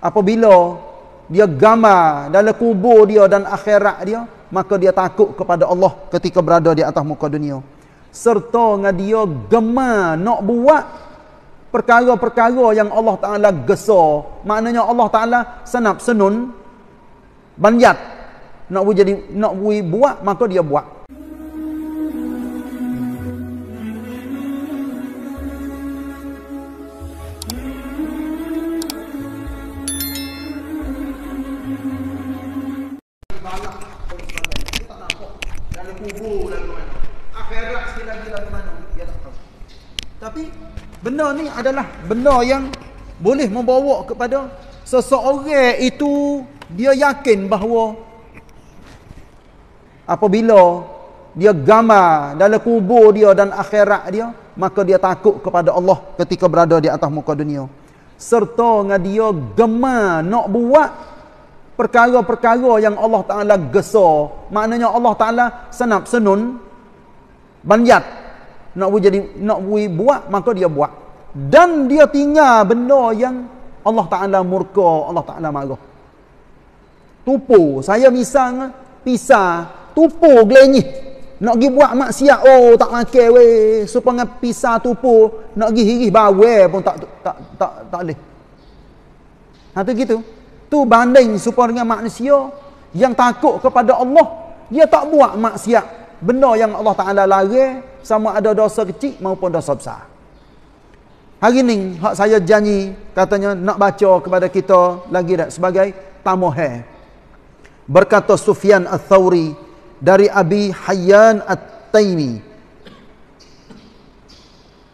apabila dia gambar dalam kubur dia dan akhirat dia, maka dia takut kepada Allah ketika berada di atas muka dunia. Serta dengan dia gemar nak buat perkara-perkara yang Allah Ta'ala gesor. Maknanya Allah Ta'ala senap senun, banyak. Nak, jadi, nak buat, maka dia buat. ni adalah benda yang boleh membawa kepada seseorang itu dia yakin bahawa apabila dia gamar dalam kubur dia dan akhirat dia maka dia takut kepada Allah ketika berada di atas muka dunia serta dengan dia gemar nak buat perkara-perkara yang Allah Ta'ala gesor maknanya Allah Ta'ala senap senun banyak nak, jadi, nak buat maka dia buat dan dia tinggal benda yang Allah Ta'ala murka, Allah Ta'ala marah. Tupu, saya misang, pisah, tupu gelenyih. Nak pergi buat maksiat, oh tak makan weh. Supaya pisah tupu, nak pergi hirih bawah pun tak tak tak, tak, tak boleh. Ha, tu gitu. Tu banding supaya dengan manusia yang takut kepada Allah, dia tak buat maksiat. Benda yang Allah Ta'ala larang sama ada dosa kecil maupun dosa besar. Hari ni hak saya janji katanya nak baca kepada kita lagi dah sebagai tamohe. Berkata Sufyan Al-Thawri dari Abi Hayyan At-Taimi.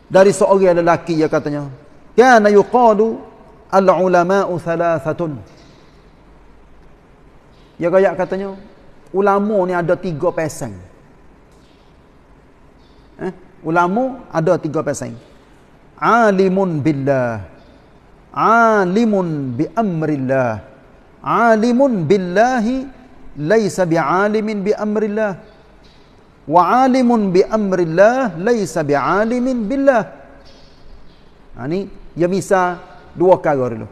Dari seorang yang lelaki dia katanya. Kana yuqalu al-ulama'u thalathatun. Dia kaya katanya, ulama ni ada tiga pesan. Eh? ada tiga pesan. Ulama ada tiga pesan alimun billah alimun bi amrillah alimun billahi laysa bi alimin bi amrillah wa alimun bi amrillah laysa bi alimin billah ani ha, ya misa dua perkara dulu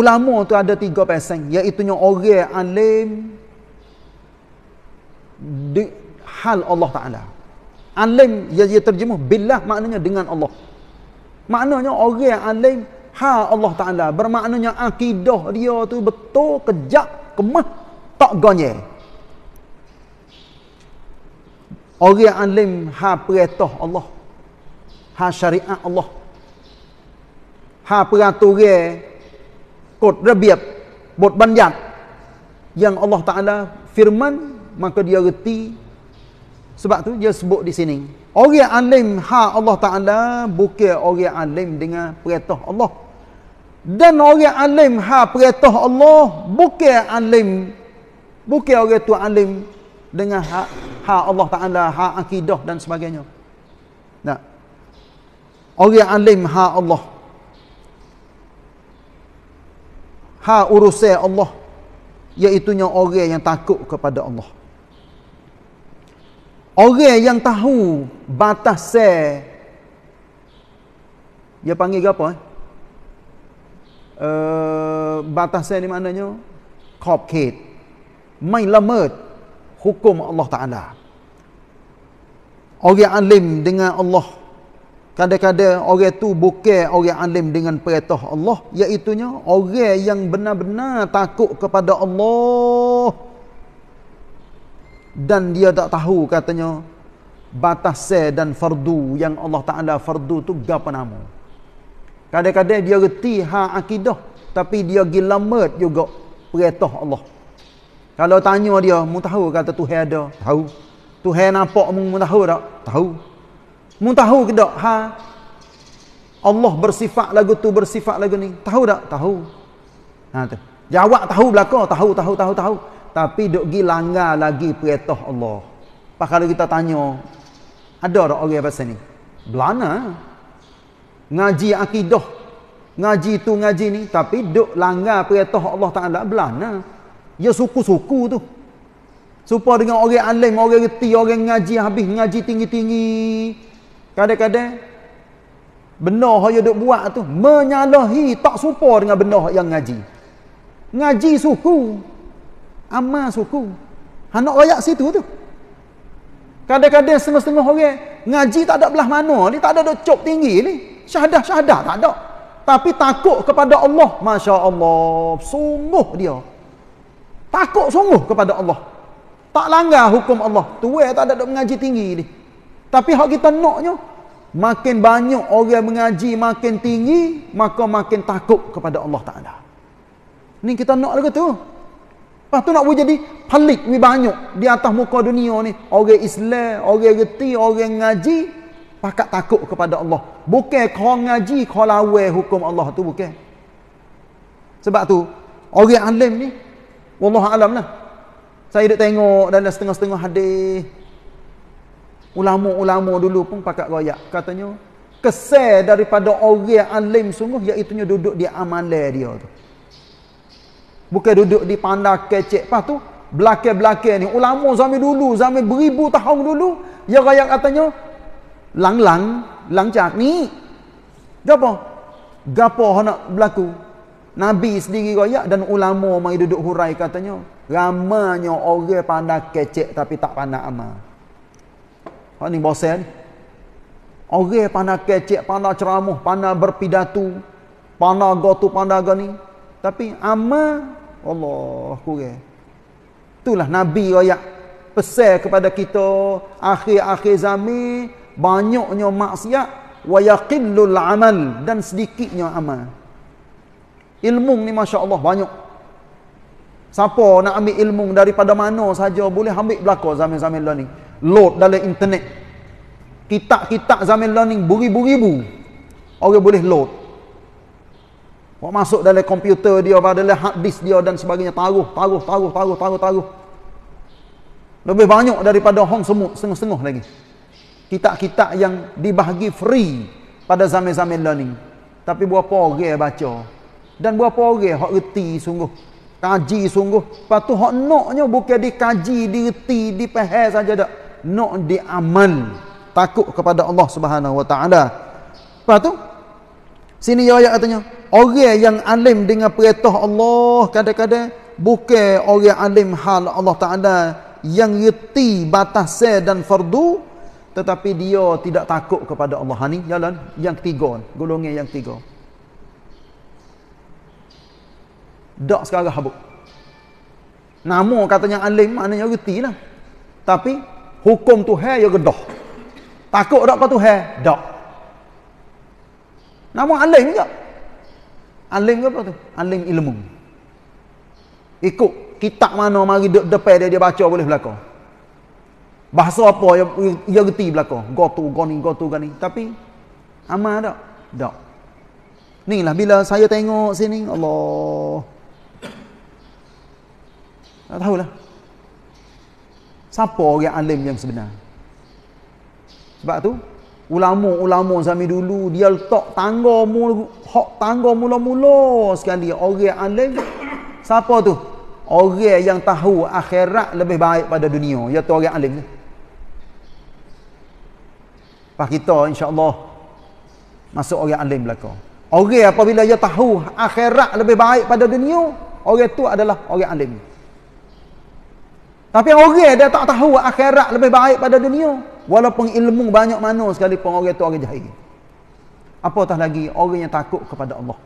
ulama tu ada tiga pesan iaitu yang orang alim di hal Allah taala Alim ia, ya, ia ya terjemuh billah maknanya dengan Allah. Maknanya orang yang alim ha Allah Taala bermaknanya akidah dia tu betul kejak kemah tak gonye. Orang yang alim ha perintah Allah. Ha syariat Allah. Ha peraturan kod rabiat bot banyak yang Allah Taala firman maka dia reti sebab tu dia sebut di sini. Orang alim ha Allah Taala bukan orang alim dengan perintah Allah. Dan orang alim ha perintah Allah bukan alim bukan orang tu alim dengan ha, ha Allah Taala, ha akidah dan sebagainya. Nah. Orang alim ha Allah. Ha urusan Allah iaitu orang yang takut kepada Allah. Orang yang tahu batas se dia panggil ke apa eh? Uh, batas se ni maknanya khob khid main lemut hukum Allah Ta'ala orang alim dengan Allah kadang-kadang orang tu bukan orang alim dengan perintah Allah iaitunya orang yang benar-benar takut kepada Allah dan dia tak tahu katanya batas dan fardu yang Allah Taala fardu tu gapo nama. Kadang-kadang dia reti ha akidah tapi dia gilamat juga perintah Allah. Kalau tanya dia, mu tahu kata Tuhan ada? Tahu. Tuhan nampak mu mu tahu tak? Tahu. Mu tahu ke tak? Ha. Allah bersifat lagu tu bersifat lagu ni. Tahu tak? Tahu. Ha tu. Jawab tahu belaka, tahu tahu tahu tahu tapi duk gi langgar lagi perintah Allah. Pak kalau kita tanya, ada tak orang pasal ni? Belana. Ngaji akidah. Ngaji tu ngaji ni tapi dok langgar perintah Allah Taala belana. Ya suku-suku tu. Supaya dengan orang alim, orang reti, orang ngaji habis ngaji tinggi-tinggi. Kadang-kadang benar yang dok buat tu menyalahi tak serupa dengan benar yang ngaji. Ngaji suku aman suku. Hanok rakyat situ tu. Kadang-kadang setengah-setengah orang ngaji tak ada belah mana ni, tak ada dok cop tinggi ni. Syahadah-syahadah tak ada. Tapi takut kepada Allah, masya-Allah, sungguh dia. Takut sungguh kepada Allah. Tak langgar hukum Allah. Tuai tak ada dok mengaji tinggi ni. Tapi hak kita noknya makin banyak orang mengaji makin tinggi, maka makin takut kepada Allah Taala. Ni kita nak lagu tu. Lepas tu nak boleh jadi palik lebih banyak di atas muka dunia ni. Orang Islam, orang reti, orang ngaji. Pakat takut kepada Allah. Bukan kau ngaji, kau lawai hukum Allah tu bukan. Sebab tu, orang alim ni, Wallah alam lah. Saya dah tengok dalam setengah-setengah hadis. Ulama-ulama dulu pun pakat royak. Katanya, kesal daripada orang alim sungguh, iaitu duduk di amalai dia tu. Bukan duduk di pandang kecek. Lepas tu, belakang-belakang ni. Ulama zaman dulu, zaman beribu tahun dulu. Ya raya katanya, lang-lang, lang-cak. Ni, gapo? Gapo nak berlaku? Nabi sendiri raya dan ulama mari duduk hurai katanya. Ramanya orang pandang kecek tapi tak pandang ama Ha ni bosan. Orang pandang kecek, pandang ceramah, pandang berpidato, pandang gotu, pandang gani. Tapi amal Allahu Akbar. Itulah Nabi royak pesan kepada kita akhir-akhir zaman banyaknya maksiat wa yaqillul amal dan sedikitnya amal. Ilmu ni masya-Allah banyak. Siapa nak ambil ilmu daripada mana saja boleh ambil belaka zaman-zaman lalu ni. Load dalam internet. Kitab-kitab zaman lalu ni beribu-ribu. Orang boleh load. Buat masuk dalam komputer dia, dalam hard disk dia dan sebagainya. Taruh, taruh, taruh, taruh, taruh, taruh. Lebih banyak daripada hong semut, sengah-sengah lagi. Kitab-kitab yang dibahagi free pada zaman-zaman learning. Tapi berapa orang baca? Dan berapa orang yang reti sungguh? Kaji sungguh? Lepas tu yang naknya bukan dikaji, direti, dipeher saja tak? Nak diaman. Takut kepada Allah Subhanahu SWT. Lepas tu, sini ayat katanya orang yang alim dengan perintah Allah kadang-kadang bukan orang alim hal Allah Taala yang reti batas dan fardu tetapi dia tidak takut kepada Allah ha, ni jalan yang ketiga golongan yang ketiga dak sekarang habuk nama katanya alim maknanya reti lah tapi hukum Tuhan ya gedah takut dak ke Tuhan dak nama alim juga Alim ke apa tu? Alim ilmu. Ikut kitab mana mari dek depan dia, dia baca boleh belakang. Bahasa apa yang dia gerti belakang. Gotu, goni, gotu, goni. Tapi, aman tak? Tak. Ni lah, bila saya tengok sini, Allah. Tak lah. Siapa orang alim yang sebenar? Sebab tu, ulama-ulama zaman dulu dia letak tangga mula hak tangga mula-mula sekali orang alim siapa tu orang yang tahu akhirat lebih baik pada dunia ya tu orang alim pak kita insyaallah masuk orang alim belaka orang apabila dia tahu akhirat lebih baik pada dunia orang tu adalah orang alim tapi orang dia tak tahu akhirat lebih baik pada dunia walaupun ilmu banyak mana sekali pun orang tu orang jahil. Apatah lagi orang yang takut kepada Allah.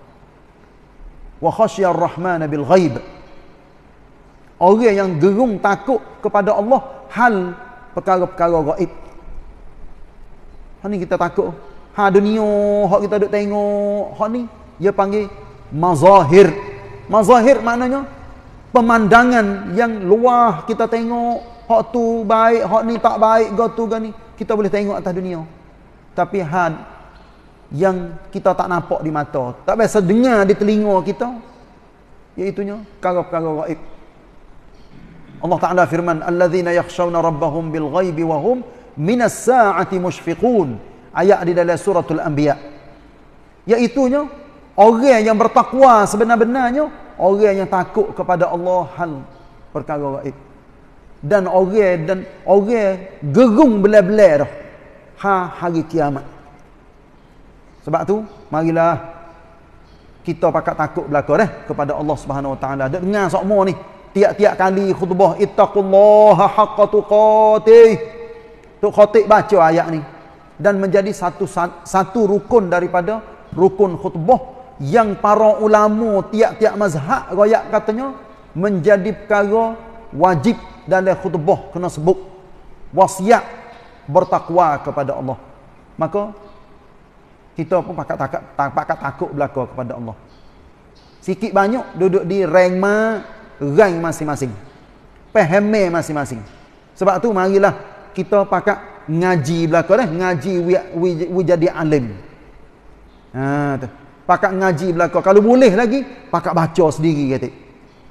Wa khasyar rahman bil ghaib. Orang yang gerung takut kepada Allah hal perkara-perkara gaib. Hak ni kita takut. Ha dunia hak kita duk tengok, hak ni dia panggil mazahir. Mazahir maknanya pemandangan yang luah kita tengok hak tu baik, hak ni tak baik, go tu go ni. Kita boleh tengok atas dunia. Tapi had yang kita tak nampak di mata, tak biasa dengar di telinga kita, iaitunya perkara-perkara gaib. Allah Taala firman, "Allazina yakhshawna rabbahum bil ghaibi wa hum min as-sa'ati mushfiqun." Ayat di dalam suratul Anbiya. Iaitunya orang yang bertakwa sebenar-benarnya orang yang takut kepada Allah hal perkara gaib dan orang dan orang gerung bela-bela dah ha hari kiamat sebab tu marilah kita pakat takut belakang eh, kepada Allah Subhanahu Wa Taala dengar sokmo ni tiap-tiap kali khutbah ittaqullaha haqqa tuqatih tu khatib baca ayat ni dan menjadi satu satu rukun daripada rukun khutbah yang para ulama tiap-tiap mazhab royak katanya menjadi perkara wajib dalam khutbah kena sebut wasiat bertakwa kepada Allah maka kita pun pakat takut pakat takut berlaku kepada Allah sikit banyak duduk di rengma reng masing-masing pahami masing-masing sebab tu marilah kita pakat ngaji berlaku dah ngaji wujadi alim ha tu pakat ngaji berlaku kalau boleh lagi pakat baca sendiri katik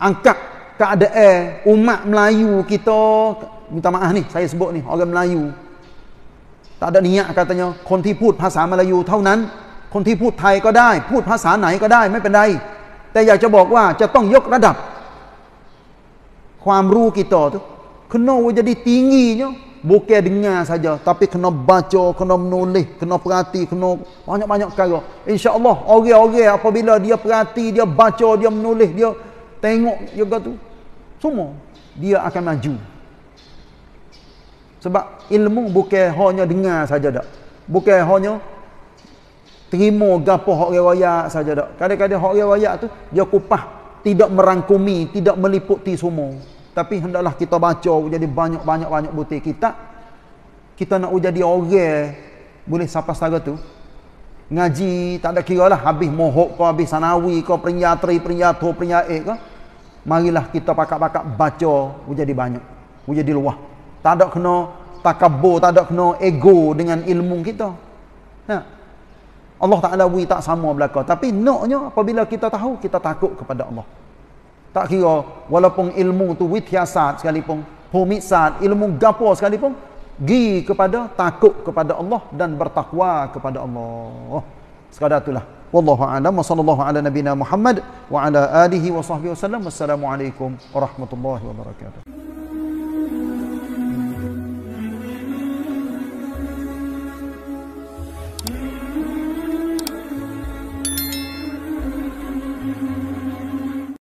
angkat keadaan umat Melayu kita minta maaf ni saya sebut ni orang Melayu tak ada niat katanya kon ที่ pun bahasa Melayu เท่านั้น kon ที่ pun Thai ก็ได้ pun bahasa ไหนก็ได้ไม่เป็นไรแต่อยากจะบอกว่าจะต้องยกระดับความรู้ ya kita tu kena jadi tingginya bukan dengar saja tapi kena baca kena menulis kena perhati kena banyak-banyak perkara insya-Allah orang-orang apabila dia perhati dia baca dia menulis dia tengok yoga tu semua dia akan maju sebab ilmu bukan hanya dengar saja dak bukan hanya terima gapo hak riwayat saja dak kadang-kadang hak riwayat tu dia kupah tidak merangkumi tidak meliputi semua tapi hendaklah kita baca jadi banyak-banyak banyak butir kita kita nak jadi orang boleh sampai setara tu ngaji tak ada kira lah habis mohok kau habis sanawi kau peringatri peringatuh peringatik ke marilah kita pakak-pakak baca menjadi banyak menjadi luah tak ada kena takabur tak ada kena ego dengan ilmu kita nah. Ha. Allah Ta'ala beri tak sama belakang. tapi naknya apabila kita tahu kita takut kepada Allah tak kira walaupun ilmu tu witiasat sekalipun humisat ilmu gapo sekalipun gi kepada takut kepada Allah dan bertakwa kepada Allah oh, sekadar itulah wallahu a'lam sallallahu ala nabina muhammad wa ala alihi wa sahbihi wasallam wassalamu alaikum warahmatullahi wabarakatuh